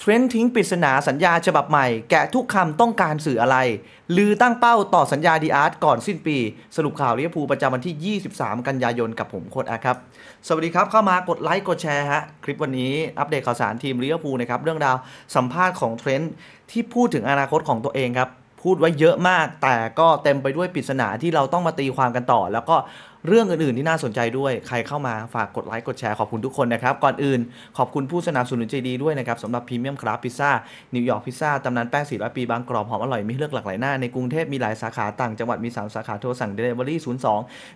เทรนทิ้งปริศนาสัญญาฉบับใหม่แกะทุกคำต้องการสื่ออะไรลือตั้งเป้าต่อสัญญาดีอาร์ตก่อนสิ้นปี สรุปข่าวลเรอยบูประจำวันที่ 23 กันยายนกับผมโค้ดอาครับสวัสดีครับเข้ามากดไลค์กดแชร์ฮะคลิปวันนี้อัปเดตข่าวสารทีมลเรอยบูนะครับเรื่องราวสัมภาษณ์ของเทรนที่พูดถึงอนาคตของตัวเองครับพูดไว้เยอะมากแต่ก็เต็มไปด้วยปริศนาที่เราต้องมาตีความกันต่อ แล้วก็เรื่องอื่น ๆ ที่น่าสนใจด้วย ใครเข้ามาฝากกดไลค์กดแชร์ ขอบคุณทุกคนนะครับ ก่อนอื่นขอบคุณผู้สนับสนุนใจดีด้วยนะครับสำหรับพรีเมียมครับพิซซ่านิวยอร์กพิซซ่าตำนานแป้งสีร้อยปีบางกรอบหอมอร่อยมีเลือกหลากหลายหน้า ในกรุงเทพมีหลายสาขาต่างจังหวัดมี3สาขาโทรสั่งเดลิเวอรี่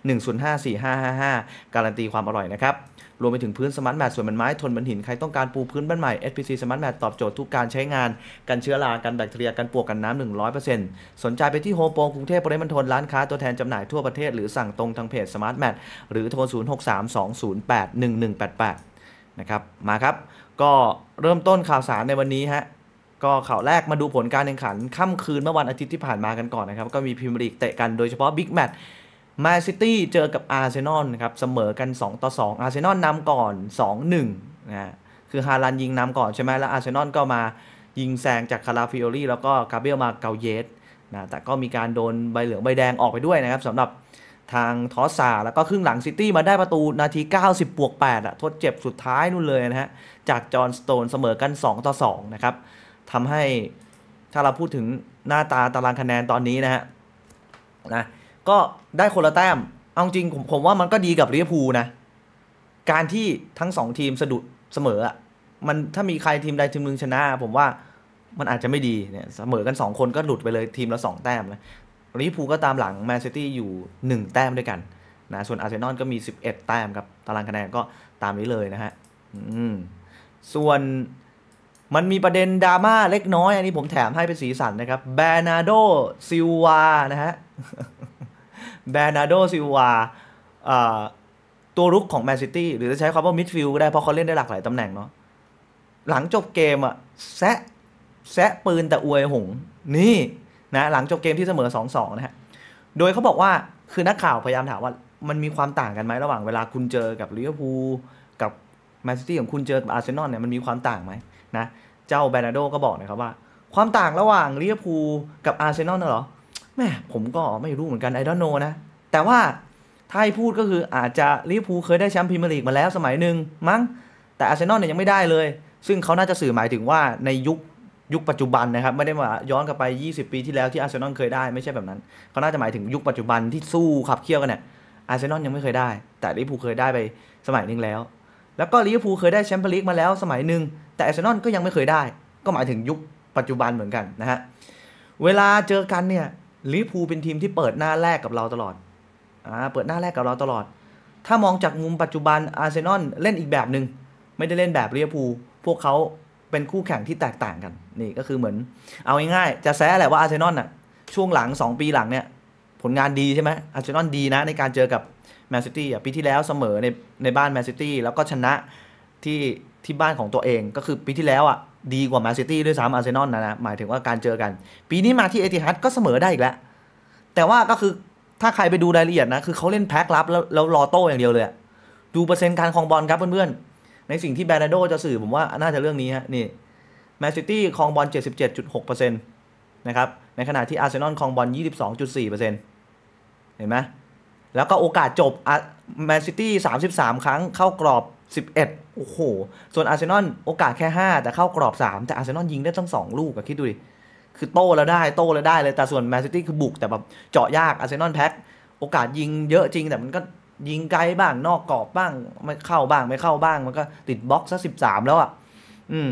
02 105 4555 การันตีความอร่อยนะครับรวมไปถึงพื้นสมาร์ทแมทส่วนมันไม้ ทนมันหิน ใครต้องการปูพื้นบ้านใหม่ SPC มาร์ทแมทตอบโจทย์ทุกการใช้งาน กันเชื้อรากันแบคทีเรียกันปวกกันน้ำ100%สนใจไปที่โฮโปงกรุงเทพปริมณฑลร้านค้าตัวแทนจำหน่ายทั่วประเทศหรือสั่งตรงทางเพจสมาร์ทแมทหรือโทร 0632081188 นะครับมาครับ ก็เริ่มต้นข่าวสารในวันนี้ฮะก็ข่าวแรกมาดูผลการแข่งขัน ค่ำคืนเมื่อวันอาทิตย์ที่ผ่านมากันก่อนนะครับก็มีพิมพ์ลีกเตะกันโดยเฉพาะบิ๊กแมตช์มาซิตี้เจอกับอาร์เซนอลครับเสมอกัน2ต่อ2อาร์เซนอลนำก่อน 2-1นะคือฮาลันยิงนำก่อนใช่ไหมแล้วอาร์เซนอลก็มายิงแซงจากคาราฟิโอรีแล้วก็กาเบียลมาเกาเยสนะแต่ก็มีการโดนใบเหลืองใบแดงออกไปด้วยนะครับสำหรับทางทอสซาแล้วก็ครึ่งหลังซิตี้มาได้ประตูนาที90บวก8อะทดเจ็บสุดท้ายนู่นเลยนะฮะจากจอห์นสโตนเสมอกัน2ต่อ2นะครับทำให้ถ้าเราพูดถึงหน้าตาตารางคะแนนตอนนี้นะฮะนะก็ได้คนละแต้ม เอาจริงผมผมว่ามันก็ดีกับลิเวอร์พูลนะ การที่ทั้งสองทีมสะดุดเสมออ่ะ มันถ้ามีใครทีมใดทีมหนึ่งชนะ ผมว่ามันอาจจะไม่ดีเนี่ย เสมอกันสองคนก็หลุดไปเลยทีมละสองแต้มนะลิเวอร์พูลก็ตามหลังแมนซิตี้อยู่หนึ่งแต้มด้วยกันนะ ส่วนอาร์เซนอลก็มี 11 แต้มครับ ตารางคะแนนก็ตามนี้เลยนะฮะ ส่วนมันมีประเด็นดราม่าเล็กน้อย อันนี้ผมแถมให้เป็นสีสันนะครับแบนาโดซิลวานะฮะแบนาโดซิวาตัวรุกของแมนซิตี้หรือจะใช้คำว่ามิดฟิลด์ก็ได้เพราะเขาเล่นได้หลากหลายตำแหน่งเนาะหลังจบเกมอะแซะแซะปืนแต่อวยหง นี่นะหลังจบเกมที่เสมอ 2-2นะฮะโดยเขาบอกว่าคือนักข่าวพยายามถามว่า มันมีความต่างกันไหมระหว่างเวลาคุณเจอกับลิเวอร์พูลกับแมนซิตี้ของคุณเจอกับอาร์เซนอลเนี่ยมันมีความต่างไหมนะเจ้าแบนาโดก็บอกนะครับว่าความต่างระหว่างลิเวอร์พูลกับอาร์เซนอลน่ะเหรอแม่ผมก็ไม่รู้เหมือนกันไอดอนโนนะแต่ว่า ถ้าให้พูดก็คืออาจจะลิเวอร์พูลเคยได้แชมป์พรีเมียร์ลีกมาแล้วสมัยหนึ่งมั้ง แต่อาร์เซนอลเนี่ยยังไม่ได้เลย ซึ่งเขาน่าจะสื่อหมายถึงว่าในยุคยุคปัจจุบันนะครับไม่ได้มาย้อนกลับไป 20 ปีที่แล้วที่อาร์เซนอลเคยได้ไม่ใช่แบบนั้น เขาน่าจะหมายถึงยุคปัจจุบันที่สู้ขับเคี่ยวกันเนี่ยอาร์เซนอลยังไม่เคยได้แต่ลิเวอร์พูลเคยได้ไปสมัยหนึ่งแล้ว แล้วก็ลิเวอร์พูลเคยได้แชมเปียร์ลีกมาแล้วสมัยหนึ่งแต่อาร์เซนอลก็ยังไม่เคยได้ ก็หมายถึงยุคปัจจุบันเหมือนกันนะฮะเวลาเจอกันเนี่ยลิเวอร์พูลเป็นทีมที่เปิดหน้าแรกกับเราตลอด อ่า เปิดหน้าแรกกับเราตลอด ถ้ามองจากมุมปัจจุบันอาร์เซนอลเล่นอีกแบบหนึง่งไม่ได้เล่นแบบลิเวอร์พูลพวกเขาเป็นคู่แข่งที่แตกต่างกัน นี่ก็คือเหมือนเอาง่ายๆจะแซะแหละว่าอาร์เซนอลน่ะช่วงหลัง 2 ปีหลังเนี่ย ผลงานดีใช่ไหมอาร์เซนอลดีนะ ในการเจอกับแมนซิตี้อ่ะปีที่แล้วเสมอในในบ้านแมนซิตี้แล้วก็ชนะที่ที่บ้านของตัวเองก็คือปีที่แล้วอ่ะดีกว่าแมนซิตี้ด้วยซ้ำอาร์เซนอลนะนะหมายถึงว่าการเจอกัน ปีนี้มาที่เอติฮัดก็เสมอได้อีกแล้ว แต่ว่าก็คือถ้าใครไปดูรายละเอียดนะ คือเขาเล่นแพ็ครับแล้วแล้วรอโต้อย่างเดียวเลยดูเปอร์เซ็นต์การครองบอลครับ เพื่อนๆ ในสิ่งที่แบรนโดจะสื่อผมว่าน่าจะเรื่องนี้ฮะนี่แมนซิตี้ครองบอล77.6%นะครับ ในขณะที่อาร์เซนอลครองบอล22.4%เห็นไหมแล้วก็โอกาสจบแมนซิตี้33ครั้งเข้ากรอบ 11โอ้โห ส่วนอาร์เซนอลโอกาสแค่ 5 แต่เข้ากรอบ 3 แต่อาร์เซนอลยิงได้ตั้ง 2 ลูกอะคิดดูดิ คือโตแล้วได้โตแล้วได้เลยแต่ส่วนแมนซิตี้คือบุก แต่แบบเจาะยากอาร์เซนอลแพ็คโอกาสยิงเยอะจริง แต่มันก็ยิงไกลบ้างนอกกรอบบ้างไม่เข้าบ้าง ไม่เข้าบ้างมันก็ติดบล็อกซะสิบสามแล้วอะ่ะ อืม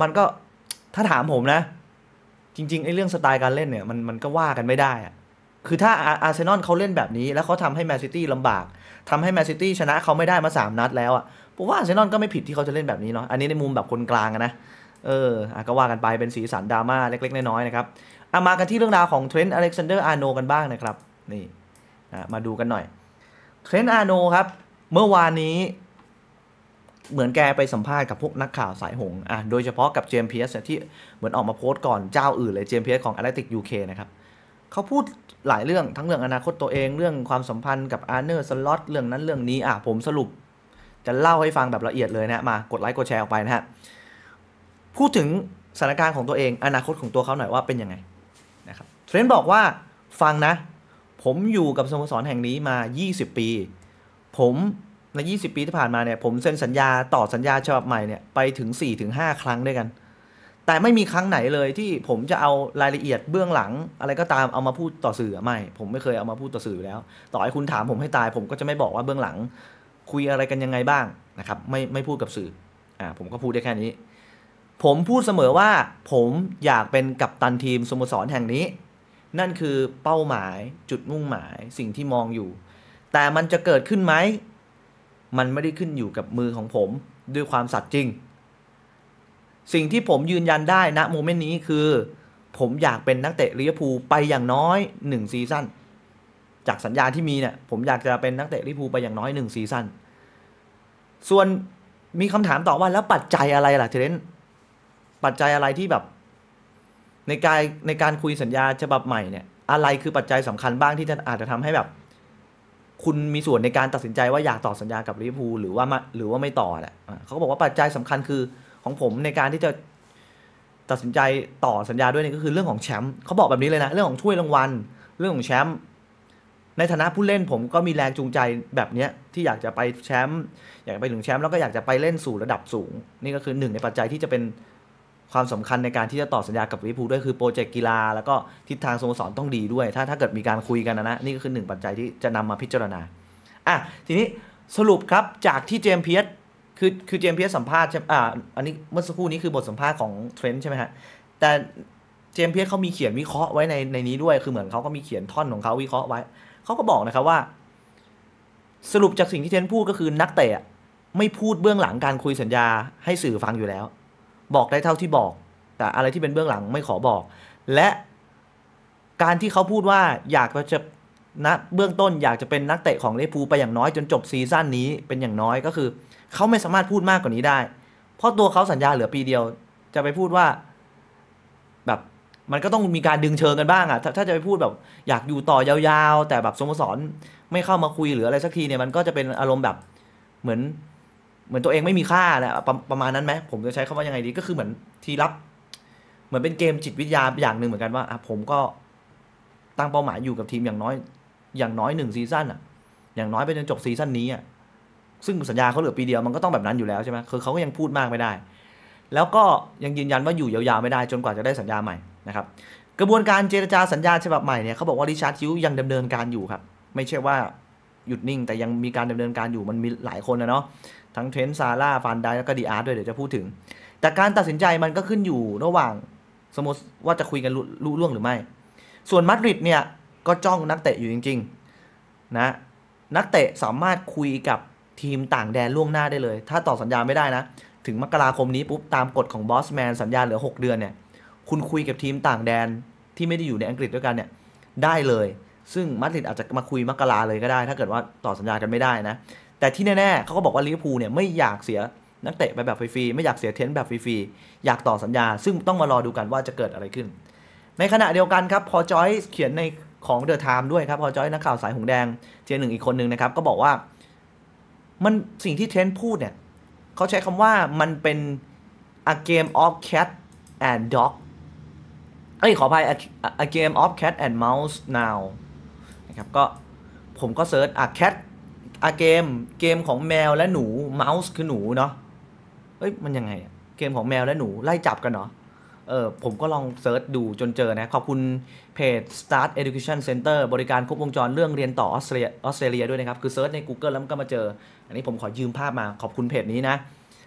มันก็ถ้าถามผมนะ จริงๆไอ้เรื่องสไตล์การเล่นเนี่ย มันมันก็ว่ากันไม่ได้อะ่ะคือถ้าอาร์เซนอลเขาเล่นแบบนี้ แล้วเขาทำให้แมนซิตี้ลำบาก ทำให้แมนซิตี้ชนะเขาไม่ได้มาสามนัดแล้วอะ่ะผมว่าเซนอนก็ไม่ผิดที่เขาจะเล่นแบบนี้เนาะ อันนี้ในมุมแบบคนกลางนะ เออก็ว่ากันไป เป็นสีสันดราม่าเล็กๆ น้อยๆ นะครับอามากันที่เรื่องราวของเทรนด์อเล็กซานเดอร์อาร์โนกันบ้างนะครับ นี่ มาดูกันหน่อย เทรนด์อาร์โนครับ เมื่อวานนี้ เหมือนแกไปสัมภาษณ์กับพวกนักข่าวสายหงอ่ะ โดยเฉพาะกับเจมพีเอสที่เหมือนออกมาโพสต์ก่อนเจ้าอื่นเลยเจมพีเอสของ a t l e t i c UK นะครับ เขาพูดหลายเรื่องทั้งเรื่องอนาคตตัวเองเรื่องความสัมพันธ์กับอาร์เนอร์สล็อตเรื่องนั้นเรื่องนี้ อ่ะผมสรุปจะเล่าให้ฟังแบบละเอียดเลยนะ มา กดไลค์กดแชร์ออกไปนะฮะ พูดถึงสถานการณ์ของตัวเอง อนาคตของตัวเขาหน่อยว่าเป็นยังไงนะครับเทรนบอกว่าฟังนะ ผมอยู่กับสโมสรแห่งนี้มา 20 ปี ผมใน 20 ปีที่ผ่านมาเนี่ยผมเซ็นสัญญาต่อสัญญาฉบับใหม่เนี่ยไปถึง 4-5 ครั้งด้วยกัน แต่ไม่มีครั้งไหนเลยที่ผมจะเอารายละเอียดเบื้องหลัง อะไรก็ตามเอามาพูดต่อสื่อไม่ ผมไม่เคยเอามาพูดต่อสื่อแล้ว ต่อให้คุณถามผมให้ตายผมก็จะไม่บอกว่าเบื้องหลังคุยอะไรกันยังไงบ้างนะครับไม่ไม่พูดกับสื่ออ่าผมก็พูดได้แค่นี้ ผมพูดเสมอว่าผมอยากเป็นกัปตันทีมสโมสรแห่งนี้ นั่นคือเป้าหมาย จุดมุ่งหมายสิ่งที่มองอยู่ แต่มันจะเกิดขึ้นไหมมันไม่ได้ขึ้นอยู่กับมือของผมด้วยความสัตย์จริง สิ่งที่ผมยืนยันได้ณนะโมเมนต์นี้คือผมอยากเป็นนักเตะลิเวอร์พูลไปอย่างน้อย 1 ซีซั่นจากสัญญาที่มีเนี่ยผมอยากจะเป็นนักเตะลิพูไปอย่างน้อยหนึ่งซีซั่นส่วนมีคำถามต่อว่า แล้วปัจจัยอะไรล่ะเทเรนปัจจัยอะไรที่แบบ ในการในการคุยสัญญาฉบับใหม่เนี่ยอะไรคือปัจจัยสำคัญบ้างที่จะอาจจะทำให้แบบ คุณมีส่วนในการตัดสินใจว่าอยากต่อสัญญากับลิพูหรือว่า หรือว่าไม่ต่อแหละเขาบอกว่าปัจจัยสำคัญคือ ของผมในการที่จะตัดสินใจต่อสัญญาด้วยนี่ก็คือเรื่องของแชมป์เขาบอกแบบนี้เลยนะเรื่องของถ้วยรางวัลเรื่องของแชมป์ในฐานะผู้เล่นผมก็มีแรงจูงใจแบบนี้ที่อยากจะไปแชมป์อยากไปถึงแชมป์แล้วก็อยากจะไปเล่นสู่ระดับสูงนี่ก็คือหนึ่งในปัจจัยที่จะเป็นความสำคัญในการที่จะต่อสัญญากับวิภูด้วยคือโปรเจกต์กีฬาแล้วก็ทิศทางสโมสรต้องดีด้วย ถ้าถ้าเกิดมีการคุยกันนะนะนี่ก็คือหนึ่งปัจจัยที่จะนำมาพิจารณาอ่ะทีนี้สรุปครับจากที่เจมเพียสคือคือเจมเพียสสัมภาษณ์ใช่อ่าอันนี้เมื่อสักครู่นี้คือบทสัมภาษณ์ของเทรนด์ใช่ไหมฮะแต่เจมเพียสเขามีเขียนวิเคราะห์ไว้ในในนี้ด้วยคือเหมือนเขาก็มีเขียนท่อนของเขาวิเคราะห์ไว้เขาก็บอกนะครับว่าสรุปจากสิ่งที่เทนพูดก็คือนักเตะไม่พูดเบื้องหลังการคุยสัญญาให้สื่อฟังอยู่แล้ว บอกได้เท่าที่บอก แต่อะไรที่เป็นเบื้องหลังไม่ขอบอก และการที่เขาพูดว่าอยากจะนะเบื้องต้นอยากจะเป็นนักเตะของเลปูไปอย่างน้อยจนจบซีซั่นนี้ เป็นอย่างน้อยก็คือเขาไม่สามารถพูดมากกว่านี้ได้ เพราะตัวเขาสัญญาเหลือปีเดียวจะไปพูดว่าแบบมันก็ต้องมีการดึงเชิงกันบ้างอะถ้าถ้าจะไปพูดแบบอยากอยู่ต่อยาวๆ แต่แบบสโมสรไม่เข้ามาคุยหรืออะไร สักทีเนี่ย มันก็จะเป็นอารมณ์แบบ เหมือนเหมือนตัวเองไม่มีค่าแหละประประมาณนั้นไหมผมจะใช้คำว่า ยังไงดี ก็คือเหมือนทีรับ เหมือนเป็นเกมจิตวิทยาอย่างหนึ่งเหมือนกันว่าอ่ะผมก็ตั้งเป้าหมายอยู่กับทีมอย่างน้อย อย่างน้อยหนึ่งซีซั่นอ่ะ อย่างน้อยไปจนจบซีซั่นนี้อ่ะ ซึ่งสัญญาเขาเหลือปีเดียว มันก็ต้องแบบนั้นอยู่แล้วใช่ไหมคือเขาก็ยังพูดมากไม่ได้ แล้วก็ยังยืนยันว่าอยู่ยาวๆไม่ได้จนกว่าจะได้สัญญาใหม่นะครับกระบวนการเจรจาสัญญาฉบับใหม่เนี่ยเขาบอกว่าริชาร์ดฮิวยังดำเนินการอยู่ครับไม่ใช่ว่าหยุดนิ่งแต่ยังมีการดำเนินการอยู่ มันมีหลายคนนะเนาะทั้งเทรน์ซาร่าฟานไดแล้วก็ดีอาร์ด้วย เดี๋ยวจะพูดถึง แต่การตัดสินใจมันก็ขึ้นอยู่ระหว่างสมมติว่าจะคุยกันรู้ล่วงหรือไม่ ส่วนมาดริดเนี่ยก็จ้องนักเตะอยู่จริงๆนะนักเตะสามารถคุยกับทีมต่างแดนล่วงหน้าได้เลย ถ้าต่อสัญญาไม่ได้นะถึงมกราคมนี้ปุ๊บตามกฎของบอสแมนสัญญาเหลือ 6 เดือนเนี่ยคุณคุยกับทีมต่างแดนที่ไม่ได้อยู่ในอังกฤษด้วยกันเนี่ยได้เลย ซึ่งมาดริดอาจจะมาคุยมักกะลาเลยก็ได้ถ้าเกิดว่าต่อสัญญากันไม่ได้นะแต่ที่แน่ๆเขาก็บอกว่าลิเวอร์พูลเนี่ยไม่อยากเสียนักเตะไปแบบฟรีๆไม่อยากเสียเทนแบบฟรีๆอยากต่อสัญญา ซึ่งต้องมารอดูกันว่าจะเกิดอะไรขึ้น ในขณะเดียวกันครับพอจอยเขียนในของเดอะไทม์ด้วยครับพอจอยนักข่าวสายหงแดงเทียหนึ่งอีกคนนึงนะครับก็บอกว่ามันสิ่งที่เทนพูดเนี่ยเขาใช้คำว่ามันเป็น a game of cat and dog เอ้ย ขออภัย A Game of Cat and Mouse Now นะครับก็ผมก็เซิร์ชอ่ะ Cat A Game เกมของแมวและหนู Mouse คือหนูเนาะเอ้ย มันยังไง เกมของแมวและหนูไล่จับกันเนาะเออผมก็ลองเซิร์ชดูจนเจอนะขอบคุณ เพจ Start Education Center บริการครบวงจรเรื่องเรียนต่อออสเตรเลียออสเตรเลียด้วยนะครับ คือเซิร์ชใน Google แล้วมันก็มาเจอ อันนี้ผมขอยืมภาพมา ขอบคุณเพจนี้นะ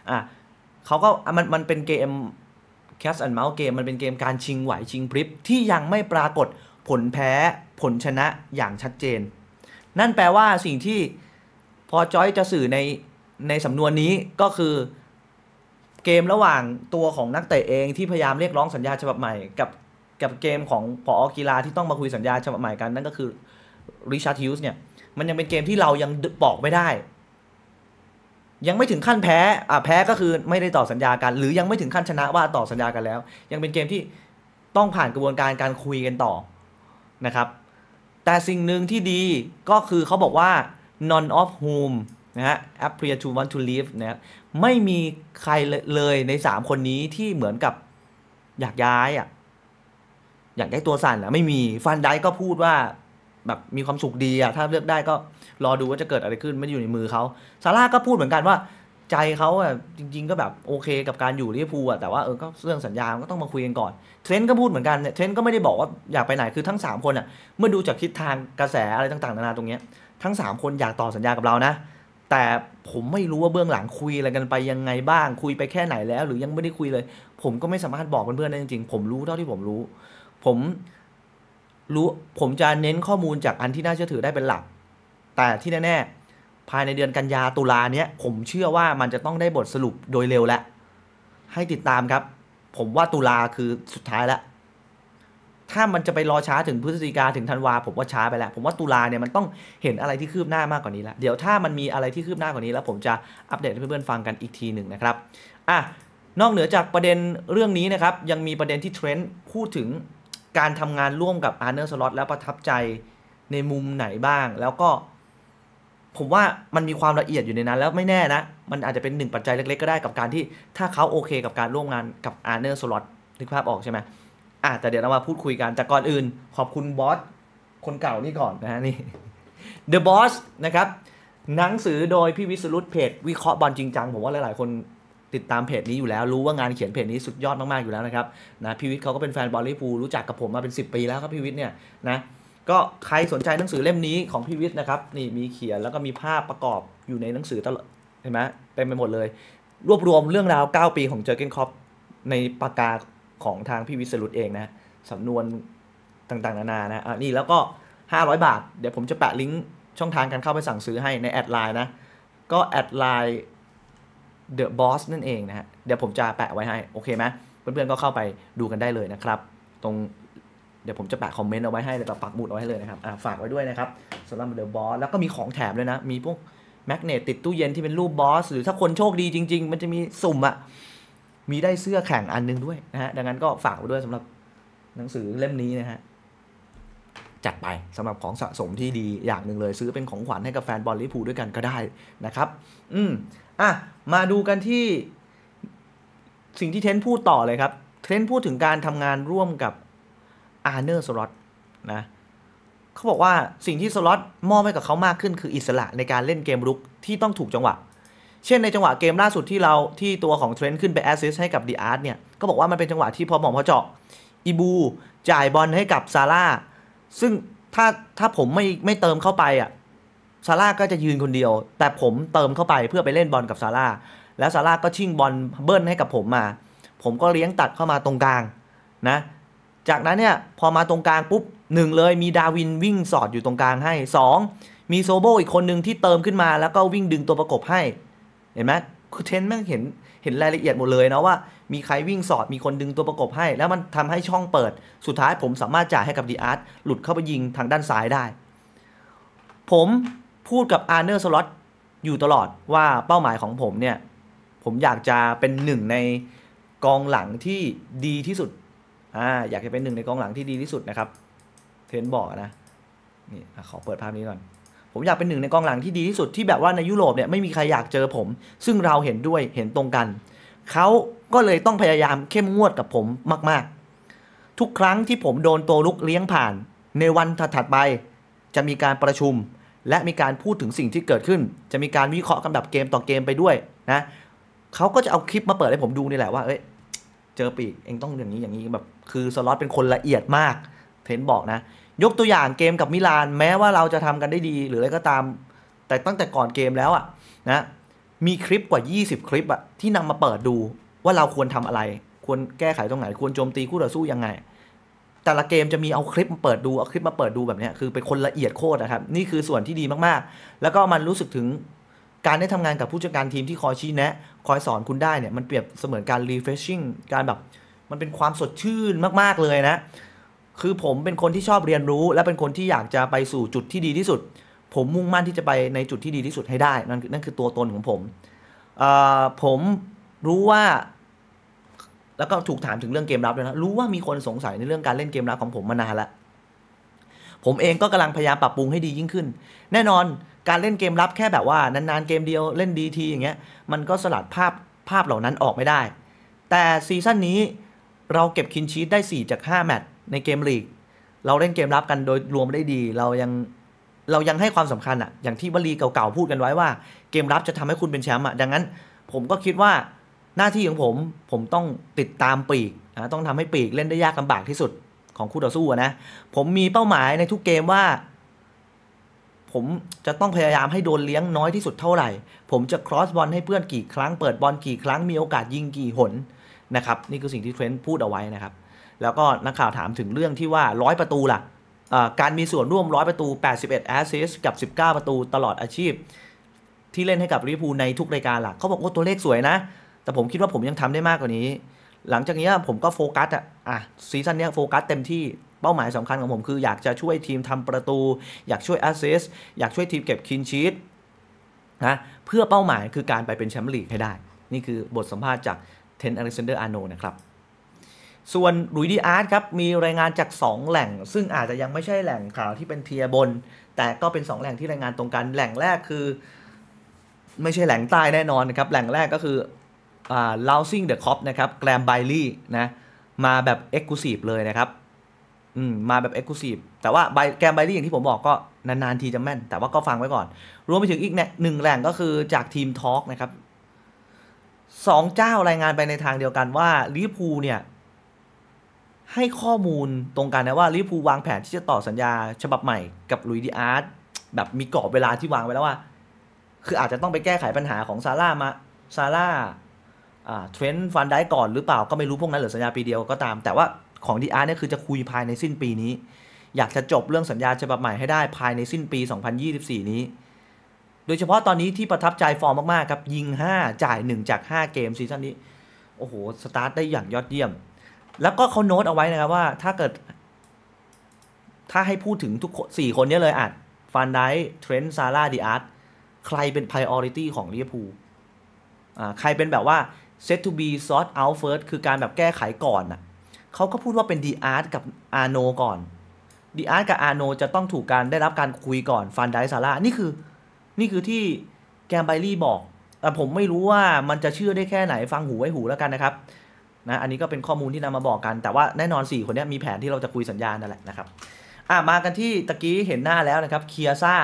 อ่ะเขาก็มันมันเป็นเกมแคสอนด์เมาส์เกมมันเป็นเกมการชิงไหวชิงพริบที่ยังไม่ปรากฏผลแพ้ผลชนะอย่างชัดเจน นั่นแปลว่าสิ่งที่พอจอยจะสื่อในในสำนวนนี้ก็คือ เกมระหว่างตัวของนักเตะเองที่พยายามเรียกร้องสัญญาฉบับใหม่กับกับเกมของพออกีฬา ที่ต้องมาคุยสัญญาฉบับใหม่กัน นั่นก็คือริชาร์ดฮิวส์เนี่ยมันยังเป็นเกมที่เรายังบอกไม่ได้ยังไม่ถึงขั้นแพ้ อ่ะแพ้ก็คือไม่ได้ต่อสัญญากัน หรือยังไม่ถึงขั้นชนะว่าต่อสัญญากันแล้ว ยังเป็นเกมที่ต้องผ่านกระบวนการการคุยกันต่อ นะครับ แต่สิ่งหนึ่งที่ดีก็คือเขาบอกว่า n o n of whom นะฮะ appear to want to leave นะครับไม่มีใครเลยใน3คนนี้ที่เหมือนกับอยากย้ายอ่ะ อยากได้ตัวสั่นอ่ะไม่มี ฟันไดก็พูดว่าแบบมีความสุขดีอะถ้าเลือกได้ก็รอดูว่าจะเกิดอะไรขึ้นไม่อยู่ในมือเขาซาร่าก็พูดเหมือนกันว่า ใจเขาอะจริงๆ ก็แบบโอเคกับการอยู่ลิเวอร์พูลอะแต่ว่าเออก็เรื่องสัญญาก็ต้องมาคุยกันก่อน เทรน์ก็พูดเหมือนกันเนี่ยเทรน์ก็ไม่ได้บอกว่าอยากไปไหนคือทั้ง 3 คนอะเมื่อดูจากทิศทางกระแสอะไรต่างๆนานาตรงเนี้ยทั้ง 3 คนอยากต่อสัญญากับเรานะ แต่ผมไม่รู้ว่าเบื้องหลังคุยอะไรกันไปยังไงบ้างคุยไปแค่ไหนแล้ว หรือยังไม่ได้คุยเลย ผมก็ไม่สามารถบอกเพื่อนๆได้จริงๆ ผมรู้เท่าที่ผมรู้ ผมรู้ ผมจะเน้นข้อมูลจากอันที่น่าเชื่อถือได้เป็นหลัก แต่ที่แน่ ๆ ภายในเดือนกันยาตุลาเนี้ย ผมเชื่อว่ามันจะต้องได้บทสรุปโดยเร็วแล้ว ให้ติดตามครับ ผมว่าตุลาคือสุดท้ายแล้ว ถ้ามันจะไปรอช้าถึงพฤศจิกาถึงธันวา ผมว่าช้าไปแล้ว ผมว่าตุลาเนี่ยมันต้องเห็นอะไรที่คืบหน้ามากกว่านี้แล้ว เดี๋ยวถ้ามันมีอะไรที่คืบหน้ากว่านี้แล้ว ผมจะอัปเดตให้เพื่อนๆฟังกันอีกทีหนึ่งนะครับอ่ะนอกเหนือจากประเด็นเรื่องนี้นะครับ ยังมีประเด็นที่เทรนด์พูดถึงการทำงานร่วมกับอาร์เนอร์สล็อตแล้วประทับใจในมุมไหนบ้าง แล้วก็ผมว่ามันมีความละเอียดอยู่ในนั้น แล้วไม่แน่นะ มันอาจจะเป็นหนึ่งปัจจัยเล็ก ๆ ก็ได้กับการที่ถ้าเขาโอเคกับการร่วมงานกับอาร์เนอร์สล็อตนึกภาพออกใช่ไหม อ่ะ แต่เดี๋ยวเรามาพูดคุยกันแต่ก่อนอื่น ขอบคุณบอสคนเก่านี่ก่อนนะฮะนี่ The Boss นะครับหนังสือโดยพี่วิสรุตเพจวิเคราะห์บอลจริงจังผมว่าหลายๆคนติดตามเพจนี้อยู่แล้วรู้ว่างานเขียนเพจนี้สุดยอดมากๆอยู่แล้วนะครับนะพีวิทย์เขาก็เป็นแฟนบอลลีฟูรู้จักกับผมมาเป็น 10 ปีแล้วครับพีวิทย์เนี่ยนะก็ใครสนใจหนังสือเล่มนี้ของพีวิทย์นะครับนี่มีเขียนแล้วก็มีภาพประกอบอยู่ในหนังสือตลอดเห็นไหมเต็มไปหมดเลย รวบรวมเรื่องราว9ปีของเจอร์เกนคอปในปากกาของทางพี่วิสรุตเองนะสำนวนต่างๆนานานะอ่ะนี่แล้วก็ 500 บาท เดี๋ยวผมจะแปะลิงก์ช่องทางการเข้าไปสั่งซื้อให้ในแอดไลน์นะก็แอดไลน์ The Boss นั่นเองนะฮะเดี๋ยวผมจะแปะไว้ให้ โอเคไหมเพื่อนๆก็เข้าไปดูกันได้เลยนะครับ ตรง เดี๋ยวผมจะแปะคอมเมนต์เอาไว้ให้แล้วก็ปักหมุดเอาไว้ให้เลยนะครับฝากไว้ด้วยนะครับสำหรับ The Boss แล้วก็มีของแถมเลยนะ มีพวกแมกเนตติดตู้เย็นที่เป็นรูปบอสหรือถ้าคนโชคดีจริงๆ มันจะมีสุ่มอะมีได้เสื้อแข่งอันนึงด้วยนะฮะดังนั้นก็ฝากไว้ด้วยสำหรับหนังสือเล่มนี้นะฮะจัดไปสำหรับของสะสมที่ดีอย่างหนึ่งเลย ซื้อเป็นของขวัญให้กับแฟนบอลลิพูด้วยกันก็ได้นะครับ อืมอ่ะ มาดูกันที่สิ่งที่เทนพูดต่อเลยครับ เทนพูดถึงการทำงานร่วมกับ อาร์เนอร์ สล็อตนะเขาบอกว่าสิ่งที่สล็อตมอบให้กับเขามากขึ้นคืออิสระในการเล่นเกมรุก ที่ต้องถูกจังหวะ เช่นในจังหวะเกมล่าสุดที่เราที่ตัวของเทรนต์ขึ้นไปแอสซิสให้กับดีอาร์ตเนี่ยก็บอกว่ามันเป็นจังหวะที่พอเหมาะพอเจาะอีบูจ่ายบอลให้กับซาร่าซึ่งถ้าถ้าผมไม่ไม่เติมเข้าไปอ่ะซาร่าก็จะยืนคนเดียว แต่ผมเติมเข้าไปเพื่อไปเล่นบอลกับซาร่าแล้วซาร่าก็ชิ่งบอลเบิ้ลให้กับผมมา ผมก็เลี้ยงตัดเข้ามาตรงกลางนะจากนั้นเนี่ยพอมาตรงกลางปุ๊บหนึ่งเลยมีดาวินวิ่งสอดอยู่ตรงกลางให้2มีโซโบอีกคนหนึ่งที่เติมขึ้นมา แล้วก็วิ่งดึงตัวประกบให้เห็นไหมคือเทนแม่งเห็นเห็นรายละเอียดหมดเลยนะว่ามีใครวิ่งสอดมีคนดึงตัวประกบให้ แล้วมันทำให้ช่องเปิดสุดท้ายผมสามารถจ่ายให้กับดีอาร์ตหลุดเข้าไปยิงทางด้านซ้ายได้ ผมพูดกับอาร์เนอร์สล็อตอยู่ตลอดว่าเป้าหมายของผมเนี่ย ผมอยากจะเป็นหนึ่งในกองหลังที่ดีที่สุดอ่าอยากจะเป็นหนึ่งในกองหลังที่ดีที่สุดนะครับเทนบอกนะนี่ขอเปิดภาพนี้ก่อน ผมอยากเป็นหนึ่งในกองหลังที่ดีที่สุดที่แบบว่าในยุโรปเนี่ยไม่มีใครอยากเจอผม ซึ่งเราเห็นด้วยเห็นตรงกันเขาก็เลยต้องพยายามเข้มงวดกับผมมาก ๆ ทุกครั้งที่ผมโดนตัวลุกเลี้ยงผ่าน ในวันถัดไป จะมีการประชุม และมีการพูดถึงสิ่งที่เกิดขึ้น จะมีการวิเคราะห์กันแบบเกมต่อเกมไปด้วยนะเขาก็จะเอาคลิปมาเปิดให้ผมดูนี่แหละว่าเอ้ยเจอปีกเองต้องอย่างนี้อย่างนี้แบบ คือสล็อตเป็นคนละเอียดมาก เทนบอกนะ ยกตัวอย่างเกมกับมิลานแม้ว่าเราจะทำกันได้ดี หรืออะไรก็ตามแต่ตั้งแต่ก่อนเกมแล้วอะนะมีคลิปกว่า 20 คลิปอะที่นำมาเปิดดู ว่าเราควรทำอะไร ควรแก้ไขตรงไหนควรโจมตี คู่ต่อสู้ยังไง แต่ละเกมจะมีเอาคลิปมาเปิดดูเอาคลิปมาเปิดดูแบบนี้คือเป็นคนละเอียดโคตรนะครับนี่คือส่วนที่ดีมากๆ แล้วก็มันรู้สึกถึง การได้ทำงานกับผู้จัดการทีมที่คอยชี้แนะคอยสอนคุณได้เนี่ยมันเปรียบเสมือนการ refreshing การแบบมันเป็นความสดชื่นมากๆเลยนะ คือผมเป็นคนที่ชอบเรียนรู้ และเป็นคนที่อยากจะไปสู่จุดที่ดีที่สุดผมมุ่งมั่นที่จะไปในจุดที่ดีที่สุดให้ได้นั่นนั่นคือตัวตนของผม ผมรู้ว่า แล้วก็ถูกถามถึงเรื่องเกมรับด้วยนะรู้ว่ามีคนสงสัยในเรื่องการเล่นเกมรับของผมมานานละผมเองก็กำลังพยายามปรับปรุงให้ดียิ่งขึ้น แน่นอนการเล่นเกมรับแค่แบบว่า นาน ๆเกมเดียวเล่นดีทีอย่างเงี้ยมันก็สลัดภาพภาพเหล่านั้นออกไม่ได้ แต่ซีซั่นนี้เราเก็บคินชีตได้4จาก5แมตช์ในเกมลีกเราเล่นเกมรับกันโดยรวมได้ดีเรายังเรายังให้ความสำคัญอะอย่างที่วลีเก่าๆพูดกันไว้ว่า เกมรับจะทำให้คุณเป็นแชมป์อะดังนั้น ผมก็คิดว่าหน้าที่ของผม ผมต้องติดตามปีกนะต้องทำให้ปีกเล่นได้ยากลาบากที่สุดของคู่ต่อสู้นะ ผมมีเป้าหมายในทุกเกมว่า ผมจะต้องพยายามให้โดนเลี้ยงน้อยที่สุดเท่าไหร่ ผมจะครอสบอลให้เพื่อนกี่ครั้งเปิดบอลกี่ครั้งมีโอกาสยิงกี่หนนะครับ นี่คือสิ่งที่เทรนด์พูดเอาไว้นะครับแล้วก็นักข่าวถามถึงเรื่องที่ว่าร้อยประตูล่ะการมีส่วนร่วม 100 ประตู 81แอสซิสกับ 19 ประตูตลอดอาชีพ ที่เล่นให้กับลิเวอร์พูลในทุกรายการหล่ะเขาบอกว่าตัวเลขสวยนะ แต่ผมคิดว่าผมยังทำได้มากกว่านี้ หลังจากนี้ผมก็โฟกัสอ่ะอ่ะซีซั่นนี้โฟกัสเต็มที่เป้าหมายสำคัญของผมคืออยากจะช่วยทีมทำประตู อยากช่วยแอสซิสอยากช่วยทีมเก็บคินชีตนะ เพื่อเป้าหมายคือการไปเป็นแชมป์ลีกให้ได้ นี่คือบทสัมภาษณ์จากเทนอเล็กซานเดอร์อาร์โนนะครับส่วนลุยดีอาร์ตครับมีรายงานจาก 2 แหล่ง ซึ่งอาจจะยังไม่ใช่แหล่งข่าวที่เป็นเทียบน แต่ก็เป็น 2 แหล่งที่รายงานตรงกันแหล่งแรกคือ ไม่ใช่แหล่งใต้แน่นอนนะครับแหล่งแรกก็คือเลาซิงเดอะคอปนะครับแกรมไบลี่นะมาแบบกซ์คลูซีฟเลยนะครับอืมมาแบบกซ์คลูซีฟแต่ว่าแกรมไบลี่อย่างที่ผมบอกก็นานๆ ทีจะแม่น แต่ว่าก็ฟังไว้ก่อนรวมไปถึงอีกเนี่ยหนึ่งแหล่งก็คือจากทีมทอล์กนะครับสองเจ้ารายงานไปในทางเดียวกันว่าลิเวอร์พูลเนี่ยให้ข้อมูลตรงกันนะว่าลิเวอร์พูลวางแผนที่จะต่อสัญญาฉบับใหม่กับลุยดิอาร์ตแบบมีกรอบเวลาที่วางไว้แล้วว่า คืออาจจะต้องไปแก้ไขปัญหาของซาร่ามาซาร่าเทรนด์ฟันได้ก่อนหรือเปล่าก็ไม่รู้พวกนั้นหรือสัญญาปีเดียวก็ตาม แต่ว่าของดีอาร์เนี่ยคือจะคุยภายในสิ้นปีนี้ อยากจะจบเรื่องสัญญาฉบับใหม่ให้ได้ภายในสิ้นปี 2024 นี้ โดยเฉพาะตอนนี้ที่ประทับใจฟอร์มมากๆครับยิง 5 จ่าย1จาก 5 เกมซีซั่นนี้โอ้โหสตาร์ทได้อย่างยอดเยี่ยมแล้วก็เขาโน้ตเอาไว้นะครับว่า ถ้าเกิด ถ้าให้พูดถึงทุกสี่คนนี้เลยอ่ะฟานไดเทรนด์ซาร่าดีอาร์ตใครเป็น priority ของลิเวอร์พูลอ่าใครเป็นแบบว่า set to be sort out first คือการแบบแก้ไขก่อนอ่ะเขาก็พูดว่าเป็นดีอาร์ตกับอาโนก่อนดีอาร์ตกับอาโนจะต้องถูกการได้รับการคุยก่อนฟานไดซาร่านี่คือ นี่คือที่แกมไบรี่บอกแต่ผมไม่รู้ว่ามันจะเชื่อได้แค่ไหนฟังหูไว้หูแล้วกันนะครับนะ อันนี้ก็เป็นข้อมูลที่นำมาบอกกัน แต่ว่าแน่นอน 4 คนนี้มีแผนที่เราจะคุยสัญญาณนั่นแหละนะครับ อ่ะ มากันที่ตะกี้เห็นหน้าแล้วนะครับ เคียซ่า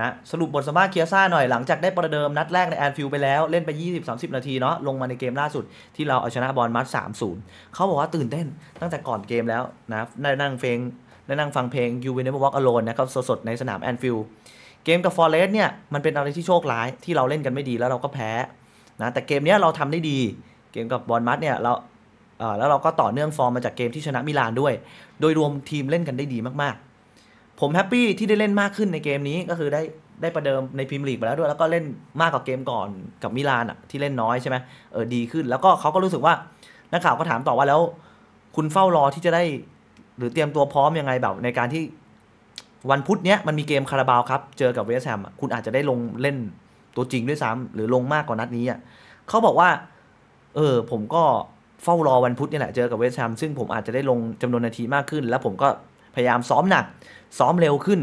นะ สรุปบทสัมภาษณ์เคียซ่าหน่อย หลังจากได้ประเดิมนัดแรกในแอนฟิลไปแล้ว เล่นไป 20-30 นาทีเนาะ ลงมาในเกมล่าสุดที่เราเอาชนะบอลมัด3-0 เขาบอกว่าตื่นเต้นตั้งแต่ก่อนเกมแล้วนะในนั่งเพลงในนั่งฟังเพลง You Will Never Walk Alone นะครับสดๆในสนามแอนฟิลเกมกับฟอร์เรสเนี่ยมันเป็นอะไรที่โชคร้ายที่เราเล่นกันไม่ดีแล้วเราก็แพ้นะแต่เกมนี้เราทำได้ดีกมกับบอลมัดเนี่ยเราแล้วเราก็ต่อเนื่องฟอร์มมาจากเกมที่ชนะมิลานด้วย โดยรวมทีมเล่นกันได้ดีมาก ๆ ผมแฮปปี้ที่ได้เล่นมากขึ้นในเกมนี้ก็คือได้ ได้ประเดิมในพรีเมียร์ลีกไปแล้วด้วยแล้วก็เล่นมากกว่าเกมก่อนกับมิลานอ่ะที่เล่นน้อยใช่ไหมเออดีขึ้น แล้วก็เขาก็รู้สึกว่า นักข่าวก็ถามต่อว่าแล้ว คุณเฝ้ารอที่จะได้ หรือเตรียมตัวพร้อมยังไงแบบในการที่วันพุธเนี้ย มันมีเกมคาราบาวครับเจอกับเวสต์แฮมคุณอาจจะได้ลงเล่นตัวจริงด้วยซ้ำหรือลงมากกว่านัดนี้อ่ะเขาบอกว่าเออ ผมก็เฝ้ารอวันพุธนี่แหละ เจอกับเวสแฮมซึ่งผมอาจจะได้ลงจำนวนนาทีมากขึ้น แล้วผมก็พยายามซ้อมหนักซ้อมเร็วขึ้น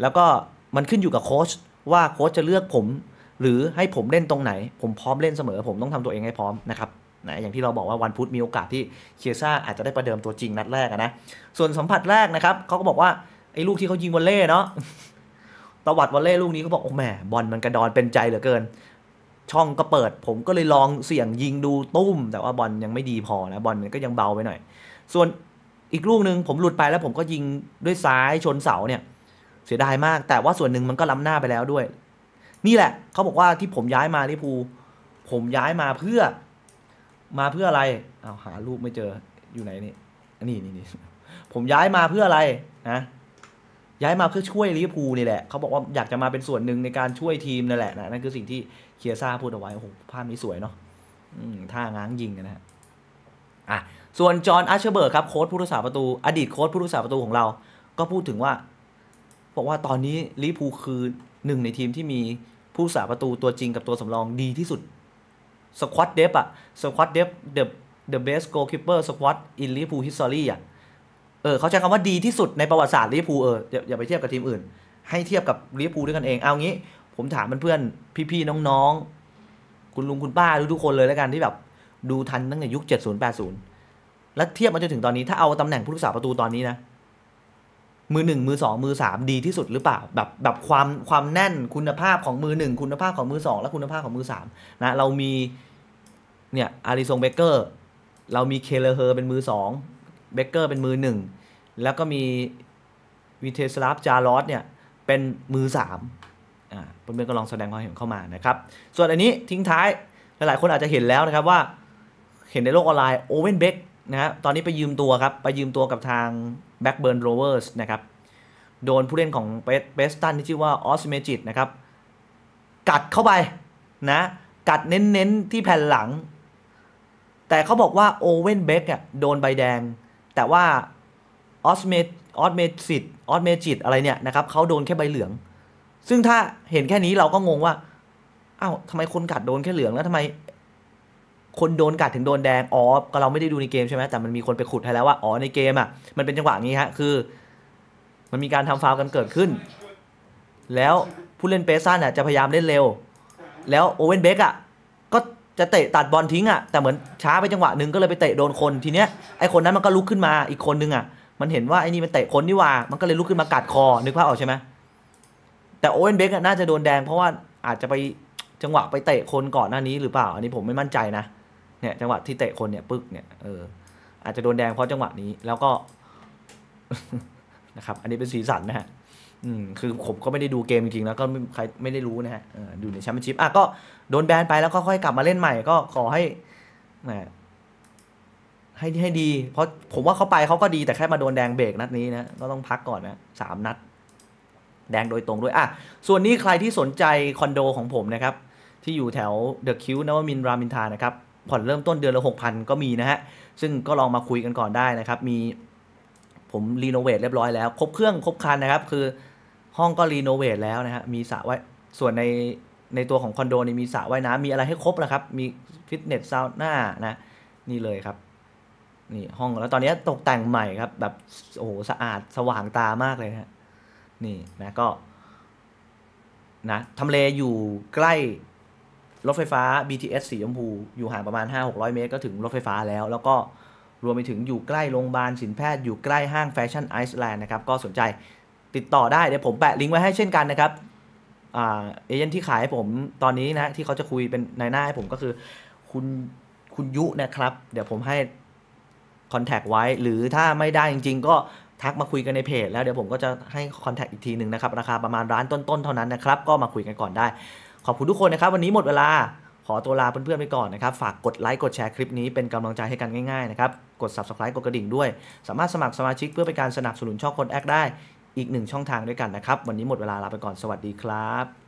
แล้วก็มันขึ้นอยู่กับโค้ชว่าโค้ชจะเลือกผม หรือให้ผมเล่นตรงไหน ผมพร้อมเล่นเสมอ ผมต้องทำตัวเองให้พร้อมนะครับนะอย่างที่เราบอกว่าวันพุธมีโอกาสที่เคียซ่า อาจจะได้ประเดิมตัวจริงนัดแรกนะ ส่วนสัมผัสแรกนะครับเขาก็บอกว่าไอ้ลูกที่เขายิงวอลเล่เนาะตวัดวอลเล่ลูกนี้เขาบอกโอ้แหมบอลมันกระดอนเป็นใจเหลือเกินช่องก็เปิดผมก็เลยลองเสี่ยงยิงดูตุ้ม แต่ว่าบอลยังไม่ดีพอนะ บอลมันก็ยังเบาไปหน่อยส่วนอีกลูกหนึ่งผมหลุดไปแล้วผมก็ยิงด้วยซ้ายชนเสาเนี่ย เสียดายมาก แต่ว่าส่วนหนึ่งมันก็ล้ำหน้าไปแล้วด้วย นี่แหละเขาบอกว่าที่ผมย้ายมาลิพูผมย้ายมาเพื่อมาเพื่ออะไรเอาหารูปไม่เจออยู่ไหนนี่นี่นี่นี่ผมย้ายมาเพื่ออะไรนะย้ายมาเพื่อช่วยลิพูนี่แหละเขาบอกว่าอยากจะมาเป็นส่วนหนึ่งในการช่วยทีมนั่นแหละนะนั่นคือสิ่งที่เคียซ่าพูดเอาไว้ โอ้โห ภาพนี้สวยเนาะท่าง้างยิงนะฮะ อ่ะ ส่วนจอห์นอัชเบิร์กครับโค้ชผู้รักษาประตูอดีตโค้ชผู้รักษาประตูของเรา ก็พูดถึงว่า บอกว่าตอนนี้ลิพูคือหนึ่งในทีมที่มีผู้รักษาประตูตัวจริงกับตัวสำรองดีที่สุด สควอตเดฟอะสควอตเดฟเดอะเดอะเบสโกลคิปเปอร์สควอตอินลิพูฮิสตอรี่อะ เออ เขาใช้คำว่าดีที่สุดในประวัติศาสตร์ลิพูเออ อย่าไปเทียบกับทีมอื่น ให้เทียบกับลิพูด้วยกันเอง เอางี้ผมถามเพื่อนๆพี่ ๆ น้องๆคุณลุง คุณป้าทุกๆคนเลยแล้วกันที่แบบดูทันตั้งแต่ยุค 70 80 แล้วเทียบมาจนถึงตอนนี้ ถ้าเอาตำแหน่งผู้รักษาประตูตอนนี้นะ มือหนึ่งมือสองมือสามดีที่สุดหรือเปล่า แบบแบบความความแน่นคุณภาพของมือหนึ่งคุณภาพของมือสองและคุณภาพของมือสามนะเรามี เนี่ย อาริซงเบเกอร์เรามีเคเลเฮอร์เป็นมือสองเบเกอร์เป็นมือหนึ่งแล้วก็มีวิเทสลาฟจารอสเนี่ย เป็นมือสามเพื่อนๆก็ลองแสดงความเห็นเข้ามานะครับ ส่วนอันนี้ทิ้งท้าย หลายๆ คนอาจจะเห็นแล้วนะครับว่า เห็นในโลกออนไลน์โอเว่นเบ็กนะฮะตอนนี้ไปยืมตัวครับไปยืมตัวกับทาง Backburn Rovers นะครับ โดนผู้เล่นของเบสตันที่ชื่อว่าออสเมจิตนะครับ กัดเข้าไป นะ กัดเน้นๆ ที่แผ่นหลัง แต่เขาบอกว่าโอเว่นเบ็กอ่ะโดนใบแดง แต่ว่าออสเมออสเมจิตออสเมจิตอะไรเนี่ยนะครับเขาโดนแค่ใบเหลืองซึ่งถ้าเห็นแค่นี้เราก็งงว่าอ้าวทำไมคนกัดโดนแค่เหลืองแล้วทำไมคนโดนกัดถึงโดนแดงอ๋อก็เราไม่ได้ดูในเกมใช่ไหม แต่มันมีคนไปขุดให้แล้วว่า อ๋อในเกมอ่ะ มันเป็นจังหวะนี้ฮะ คือ มันมีการทำฟาวกันเกิดขึ้น แล้วผู้เล่นเปซันอ่ะจะพยายามเล่นเร็ว แล้วโอเวนเบกอ่ะ ก็จะเตะตัดบอลทิ้งอ่ะ แต่เหมือนช้าไปจังหวะหนึ่งก็เลยไปเตะโดนคนทีเนี้ย ไอคนนั้นมันก็ลุกขึ้นมา อีกคนนึง อ่ะ มันเห็นว่าไอ้นี่มันเตะคนนี่ว่า มันก็เลยลุกขึ้นมากัดคอนึกภาพออกใช่ไหมแต่โอเวนเบกน่าจะโดนแดง เพราะว่าอาจจะไปจังหวะไปเตะคนก่อนหน้านี้หรือเปล่า อันนี้ผมไม่มั่นใจนะเนี่ย จังหวะที่เตะคนเนี่ย ปึ๊กเนี่ยเอออาจจะโดนแดงเพราะจังหวะนี้ แล้วก็นะครับ อันนี้เป็นสีสันนะฮะ อืมคือผมก็ไม่ได้ดูเกมจริงๆแล้วก็ไม่ใครไม่ได้รู้นะฮะอยู่ในแชมเปี้ยนชิพอ่ะก็โดนแบนไปแล้วก็ค่อยกลับมาเล่นใหม่ ก็ขอให้แหมให้ให้ดี เพราะผมว่าเขาไปเขาก็ดีแต่แค่มาโดนแดงเบรกนัดนี้นะก็ต้องพักก่อนนะสามนัดแดงโดยตรงด้วยอ่ะส่วนนี้ใครที่สนใจคอนโดของผมนะครับ ที่อยู่แถวเดอะคิวนวมินรามินทานะครับผ่อนเริ่มต้นเดือนละหกพันก็มีนะฮะซึ่งก็ลองมาคุยกันก่อนได้นะครับ มีผมรีโนเวทเรียบร้อยแล้ว ครบเครื่องครบคันนะครับ คือห้องก็รีโนเวทแล้วนะฮะมีสระว่ายส่วนในในตัวของคอนโดนี่มีสระว่ายน้ำมีอะไรให้ครบนะครับ มีฟิตเนสซาวน่านะ นี่เลยครับ นี่ห้องแล้วตอนนี้ตกแต่งใหม่ครับแบบโอ้โหสะอาดสว่างตามากเลยฮนะนี่นะก็นะทำเลอยู่ใกล้รถไฟฟ้า BTS สีชมพู อยู่ห่างประมาณ 5-600 เมตร ก็ถึงรถไฟฟ้าแล้ว แล้วก็รวมไปถึงอยู่ใกล้โรงพยาบาลสินแพทย์ อยู่ใกล้ห้างแฟชั่นไอซ์แลนด์นะครับ ก็สนใจติดต่อได้เดี๋ยวผมแปะลิงก์ไว้ให้เช่นกันนะครับเอเจนต์ที่ขายให้ผมตอนนี้นะ ที่เขาจะคุยเป็นนายหน้าให้ผมก็คือคุณคุณยุนะครับ เดี๋ยวผมให้คอนแทคไว้ หรือถ้าไม่ได้จริง ๆ ก็ทักมาคุยกันในเพจแล้วเดี๋ยวผมก็จะให้คอนแทคอีกทีหนึ่งนะครับราคาประมาณร้านต้นๆเท่านั้นนะครับ ก็มาคุยกันก่อนได้ ขอบคุณทุกคนนะครับ วันนี้หมดเวลาขอตัวลาเพื่อนๆไปก่อนนะครับ ฝากกดไลค์ กดแชร์คลิปนี้เป็นกำลังใจให้กันง่ายๆนะครับ กด subscribe กดกระดิ่งด้วย สามารถสมัครสมาชิกเพื่อเป็นการสนับสนุนช่องคนแอคได้อีกหนึ่งช่องทางด้วยกันนะครับวันนี้หมดเวลาลาไปก่อนสวัสดีครับ